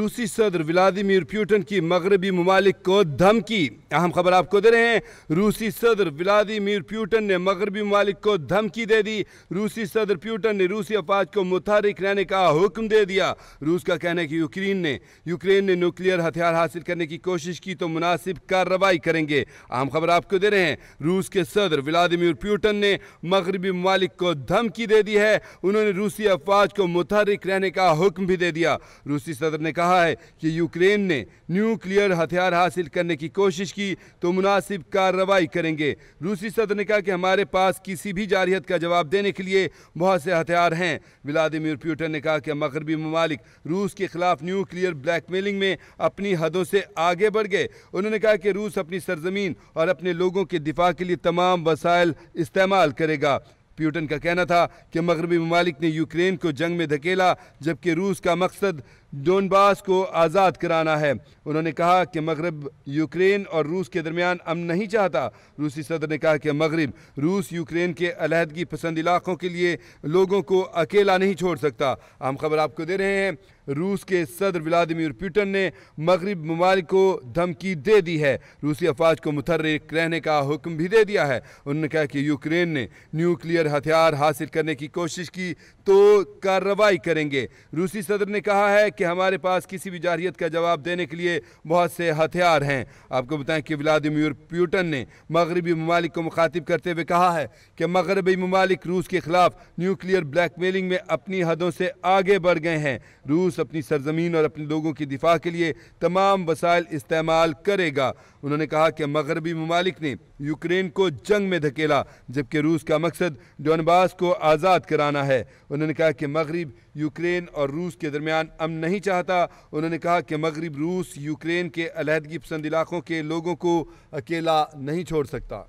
रूसी सदर Vladimir Putin की मगरबी ममालिक को धमकी अहम खबर आपको दे रहे हैं रूसी सदर व्लादिमिर प्यूटन ने मगरबी ममालिक को धमकी दे दी रूसी सदर प्यूटन ने रूसी अफवाज को मुतहरक रहने का हुक्म दे दिया रूस का कहना है कि यूक्रेन ने यूक्रेन ने न्यूक्लियर हथियार हासिल करने की कोशिश की तो मुनासिब कार्रवाई करेंगे अहम खबर आपको दे रहे हैं रूस के सदर व्लादिमिर प्यूटन ने मगरबी ममालिक को धमकी दे दी है उन्होंने रूसी अफवाज को मुतहरक रहने का हुक्म भी दे दिया रूसी सदर ने कहा है कि यूक्रेन ने न्यूक्लियर हथियार हासिल करने की कोशिश की तो मुनासिब कार्रवाई करेंगे रूसी सदर ने कहा कि हमारे पास किसी भी जारहत का जवाब देने के लिए बहुत से हथियार हैं व्लादिमिर प्यूटन ने कहा कि मगरबी ममालिक रूस के खिलाफ न्यूक्लियर ब्लैकमेलिंग में अपनी हदों से आगे बढ़ गए उन्होंने कहा कि रूस अपनी सरजमीन और अपने लोगों के दिफा के लिए तमाम वसायल इस्तेमाल करेगा प्यूटन का कहना था कि मगरबी ममालिक ने यूक्रेन को जंग में धकेला जबकि रूस का मकसद डोनबास को आज़ाद कराना है उन्होंने कहा कि मगरब यूक्रेन और रूस के दरमियान अमन नहीं चाहता रूसी सदर ने कहा कि मगरब रूस यूक्रेन के अलहदगी पसंद इलाक़ों के लिए लोगों को अकेला नहीं छोड़ सकता अहम खबर आपको दे रहे हैं रूस के सदर व्लादिमिर पुटिन ने मगरब ममालिक को धमकी दे दी है रूसी अफवाज को मुतरक रहने का हुक्म भी दे दिया है उन्होंने कहा कि यूक्रेन ने न्यूक्लियर हथियार हासिल करने की कोशिश की तो कार्रवाई करेंगे रूसी सदर ने कहा है कि कि हमारे पास किसी भी जारहीत का जवाब देने के लिए बहुत से हथियार हैं आपको बताएं कि व्लादिमिर प्यूटन ने मगरबी ममालिक को मुखातिब करते हुए कहा है कि मगरबी ममालिक रूस के ख़िलाफ़ न्यूक्लियर ब्लैकमेलिंग में अपनी हदों से आगे बढ़ गए हैं रूस अपनी सरजमीन और अपने लोगों की दिफा के लिए तमाम वसाइल इस्तेमाल करेगा उन्होंने कहा कि मगरबी ममालिक ने यूक्रेन को जंग में धकेला जबकि रूस का मकसद डोनबास को आज़ाद कराना है उन्होंने कहा कि मगरब यूक्रेन और रूस के दरमियान अमन नहीं चाहता उन्होंने कहा कि मगरब रूस यूक्रेन के अलहदगी पसंद इलाकों के लोगों को अकेला नहीं छोड़ सकता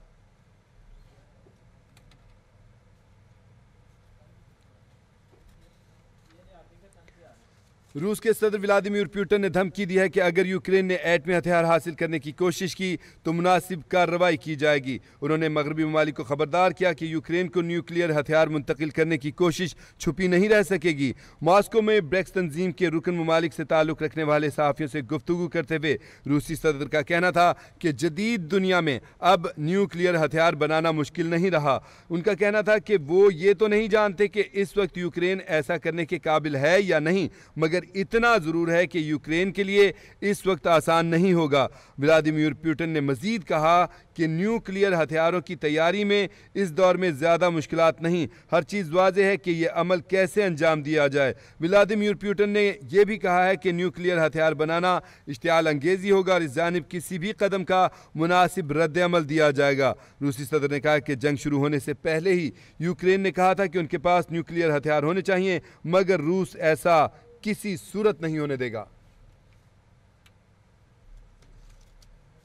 रूस के सदर व्लादिमीर पुटिन ने धमकी दी है कि अगर यूक्रेन ने एटमी हथियार हासिल करने की कोशिश की तो मुनासिब कार्रवाई की जाएगी उन्होंने मगरबी ममालिक को खबरदार किया कि यूक्रेन को न्यूक्लियर हथियार मुंतकिल करने की कोशिश छुपी नहीं रह सकेगी मॉस्को में ब्रेक्स तंजीम के रुकन ममालिक से ताल्लुक़ रखने वाले सहाफ़ियों से गुफ्तु करते हुए रूसी सदर का कहना था कि जदीद दुनिया में अब न्यूक्लियर हथियार बनाना मुश्किल नहीं रहा उनका कहना था कि वो ये तो नहीं जानते कि इस वक्त यूक्रेन ऐसा करने के काबिल है या नहीं मगर मगर इतना ज़रूर है कि यूक्रेन के लिए इस वक्त आसान नहीं होगा व्लादिमीर पुटिन ने मज़ीद कहा कि न्यूक्लियर हथियारों की तैयारी में इस दौर में ज़्यादा मुश्किल नहीं हर चीज़ वाज है कि यह अमल कैसे अंजाम दिया जाए व्लादिमीर पुटिन ने यह भी कहा है कि न्यूक्लियर हथियार बनाना इश्तियाल अंगेजी होगा और इस जानब किसी भी कदम का मुनासिब रद्द अमल दिया जाएगा रूसी सदर ने कहा कि जंग शुरू होने से पहले ही यूक्रेन ने कहा था कि उनके पास न्यूक्लियर हथियार होने चाहिए मगर रूस ऐसा किसी सूरत नहीं होने देगा